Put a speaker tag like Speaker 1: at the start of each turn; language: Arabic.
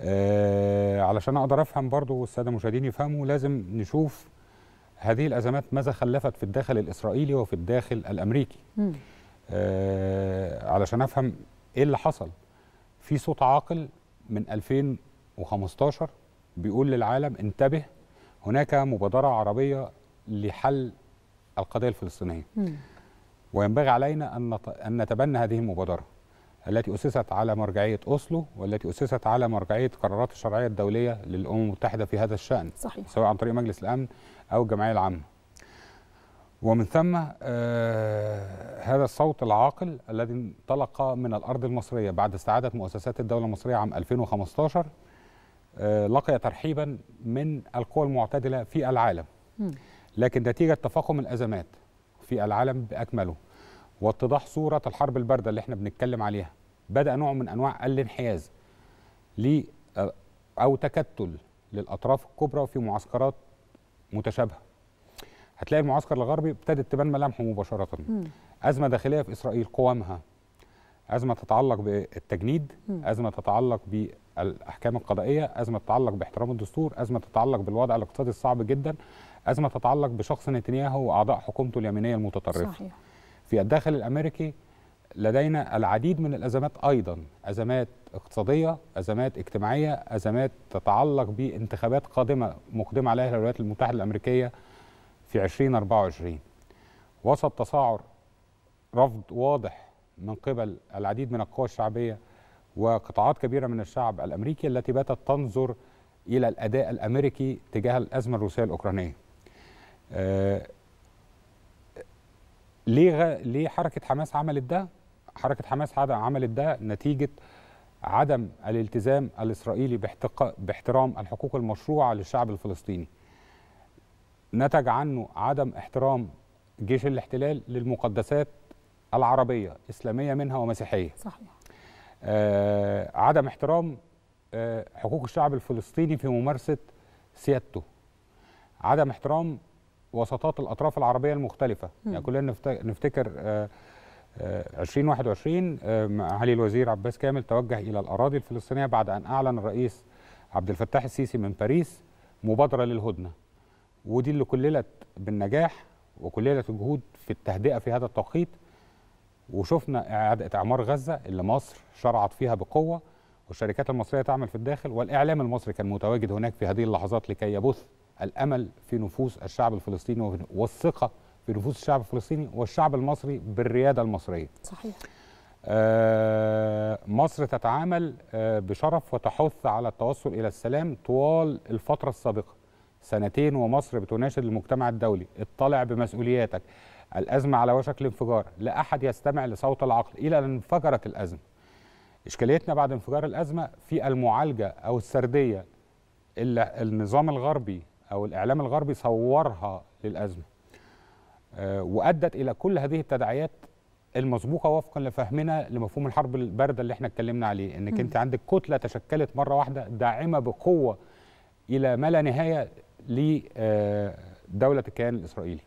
Speaker 1: آه، علشان اقدر افهم برضو والساده المشاهدين يفهموا لازم نشوف هذه الازمات ماذا خلفت في الداخل الاسرائيلي وفي الداخل الامريكي آه، علشان افهم ايه اللي حصل في صوت عاقل من 2015 بيقول للعالم انتبه هناك مبادره عربيه لحل القضيه الفلسطينيه مم. وينبغي علينا ان نتبنى هذه المبادره التي أسست على مرجعية أوسلو والتي أسست على مرجعية قرارات الشرعية الدولية للأمم المتحدة في هذا الشأن صحيح. سواء عن طريق مجلس الأمن أو الجمعية العامة ومن ثم آه هذا الصوت العاقل الذي انطلق من الأرض المصرية بعد استعادة مؤسسات الدولة المصرية عام 2015 آه لقي ترحيبا من القوى المعتدلة في العالم لكن نتيجة تفاقم الأزمات في العالم بأكمله واتضاح صورة الحرب الباردة اللي احنا بنتكلم عليها بدأ نوع من أنواع الانحياز ل أو تكتل للأطراف الكبرى في معسكرات متشابهة هتلاقي المعسكر الغربي ابتدت تبان ملامحه مباشرة م. أزمة داخلية في إسرائيل قوامها أزمة تتعلق بالتجنيد م. أزمة تتعلق بالأحكام القضائية أزمة تتعلق باحترام الدستور أزمة تتعلق بالوضع الاقتصادي الصعب جدا أزمة تتعلق بشخص نتنياهو وأعضاء حكومته اليمينية المتطرفة صحيح. في الداخل الامريكي لدينا العديد من الازمات ايضا ازمات اقتصاديه ازمات اجتماعيه ازمات تتعلق بانتخابات قادمه مقدمه عليها الولايات المتحده الامريكيه في 2024 وسط تصاعر رفض واضح من قبل العديد من القوى الشعبيه وقطاعات كبيره من الشعب الامريكي التي باتت تنظر الى الاداء الامريكي تجاه الازمه الروسيه الاوكرانيه. آه، ليه غ... ليه حركه حماس عملت ده؟ حركه حماس عملت ده نتيجه عدم الالتزام الاسرائيلي باحتق... باحترام الحقوق المشروعه للشعب الفلسطيني. نتج عنه عدم احترام جيش الاحتلال للمقدسات العربيه اسلاميه منها ومسيحيه. صحيح. آه عدم احترام آه حقوق الشعب الفلسطيني في ممارسه سيادته. عدم احترام وسطات الاطراف العربيه المختلفه م. يعني كلنا نفتكر 2021 آه، معالي آه، آه، الوزير عباس كامل توجه الى الاراضي الفلسطينيه بعد ان اعلن الرئيس عبد الفتاح السيسي من باريس مبادره للهدنه ودي اللي كللت بالنجاح وكللت الجهود في التهدئه في هذا التوقيت وشفنا اعاده اعمار غزه اللي مصر شرعت فيها بقوه والشركات المصريه تعمل في الداخل والاعلام المصري كان متواجد هناك في هذه اللحظات لكي يبث الامل في نفوس الشعب الفلسطيني والثقه في نفوس الشعب الفلسطيني والشعب المصري بالرياده المصريه. صحيح. آه، مصر تتعامل آه، بشرف وتحث على التوصل الى السلام طوال الفتره السابقه. سنتين ومصر بتناشد المجتمع الدولي، اطلع بمسؤولياتك. الازمه على وشك الانفجار، لا احد يستمع لصوت العقل الى ان انفجرت الازمه. اشكاليتنا بعد انفجار الازمه في المعالجه او السرديه اللي النظام الغربي او الاعلام الغربي صورها للازمه آه، وادت الى كل هذه التداعيات المسبوقه وفقا لفهمنا لمفهوم الحرب البارده اللي احنا اتكلمنا عليه انك انت عندك كتله تشكلت مره واحده داعمه بقوه الى ما لا نهايه لدوله آه، الكيان الاسرائيلي